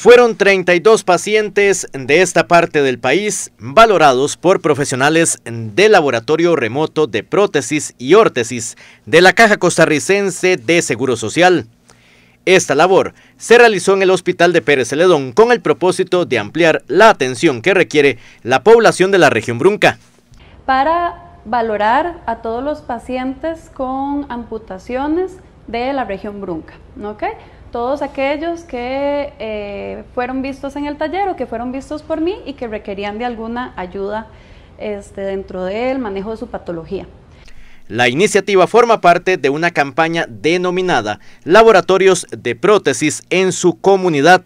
Fueron 32 pacientes de esta parte del país valorados por profesionales del Laboratorio Remoto de Prótesis y Órtesis de la Caja Costarricense de Seguro Social. Esta labor se realizó en el Hospital de Pérez Celedón con el propósito de ampliar la atención que requiere la población de la región Brunca. Para valorar a todos los pacientes con amputaciones de la región Brunca, ¿ok? todos aquellos que eh, fueron vistos en el taller o que fueron vistos por mí y que requerían de alguna ayuda este, dentro del manejo de su patología. La iniciativa forma parte de una campaña denominada Laboratorios de Prótesis en su comunidad,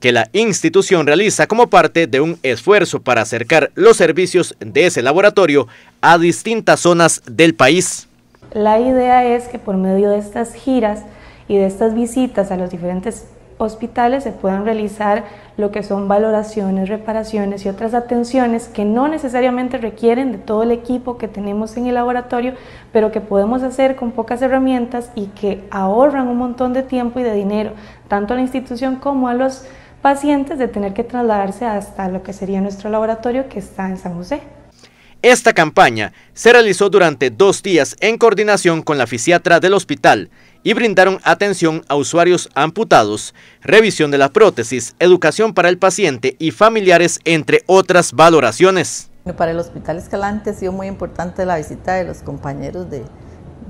que la institución realiza como parte de un esfuerzo para acercar los servicios de ese laboratorio a distintas zonas del país. La idea es que por medio de estas giras y de estas visitas a los diferentes hospitales se puedan realizar lo que son valoraciones, reparaciones y otras atenciones que no necesariamente requieren de todo el equipo que tenemos en el laboratorio, pero que podemos hacer con pocas herramientas y que ahorran un montón de tiempo y de dinero, tanto a la institución como a los pacientes de tener que trasladarse hasta lo que sería nuestro laboratorio que está en San José. Esta campaña se realizó durante dos días en coordinación con la fisiatra del hospital y brindaron atención a usuarios amputados, revisión de las prótesis, educación para el paciente y familiares, entre otras valoraciones. Para el Hospital Escalante ha sido muy importante la visita de los compañeros de,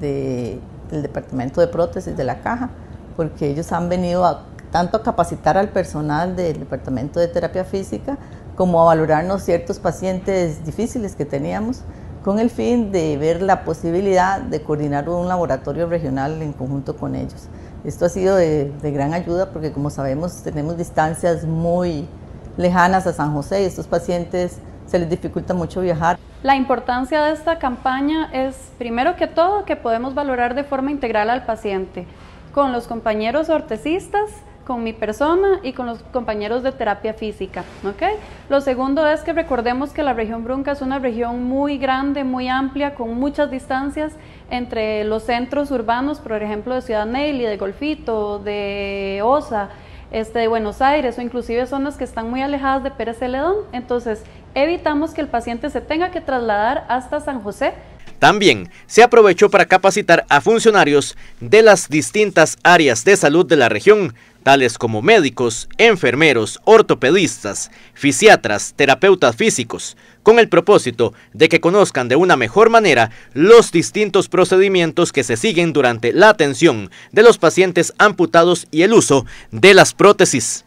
del Departamento de Prótesis de la Caja, porque ellos han venido tanto a capacitar al personal del Departamento de Terapia Física como a valorarnos ciertos pacientes difíciles que teníamos con el fin de ver la posibilidad de coordinar un laboratorio regional en conjunto con ellos. Esto ha sido de, gran ayuda porque como sabemos tenemos distancias muy lejanas a San José y a estos pacientes se les dificulta mucho viajar. La importancia de esta campaña es, primero que todo, que podemos valorar de forma integral al paciente, con los compañeros ortecistas, con mi persona y con los compañeros de terapia física. ¿okay? Lo segundo es que recordemos que la región Brunca es una región muy grande, muy amplia, con muchas distancias entre los centros urbanos, por ejemplo, de Ciudad Neyli, de Golfito, de Osa, este, de Buenos Aires o inclusive zonas que están muy alejadas de Pérez Celedón. Entonces, evitamos que el paciente se tenga que trasladar hasta San José también se aprovechó para capacitar a funcionarios de las distintas áreas de salud de la región, tales como médicos, enfermeros, ortopedistas, fisiatras, terapeutas físicos, con el propósito de que conozcan de una mejor manera los distintos procedimientos que se siguen durante la atención de los pacientes amputados y el uso de las prótesis.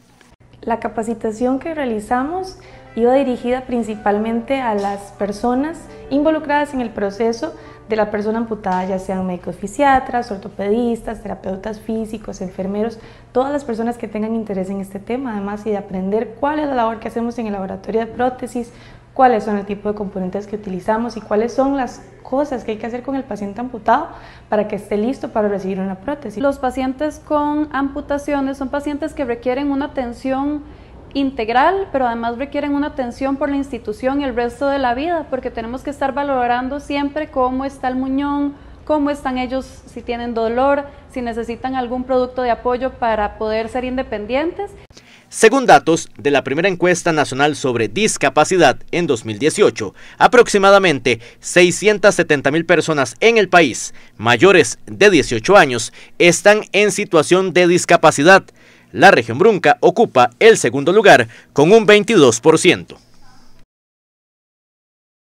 La capacitación que realizamos iba dirigida principalmente a las personas involucradas en el proceso de la persona amputada, ya sean médicos fisiatras, ortopedistas, terapeutas físicos, enfermeros, todas las personas que tengan interés en este tema, además, y de aprender cuál es la labor que hacemos en el laboratorio de prótesis, cuáles son el tipo de componentes que utilizamos y cuáles son las cosas que hay que hacer con el paciente amputado para que esté listo para recibir una prótesis. Los pacientes con amputaciones son pacientes que requieren una atención integral, pero además requieren una atención por la institución y el resto de la vida, porque tenemos que estar valorando siempre cómo está el muñón, cómo están ellos, si tienen dolor, si necesitan algún producto de apoyo para poder ser independientes. Según datos de la primera encuesta nacional sobre discapacidad en 2018, aproximadamente 670 mil personas en el país mayores de 18 años están en situación de discapacidad, la región Brunca ocupa el segundo lugar con un 22%.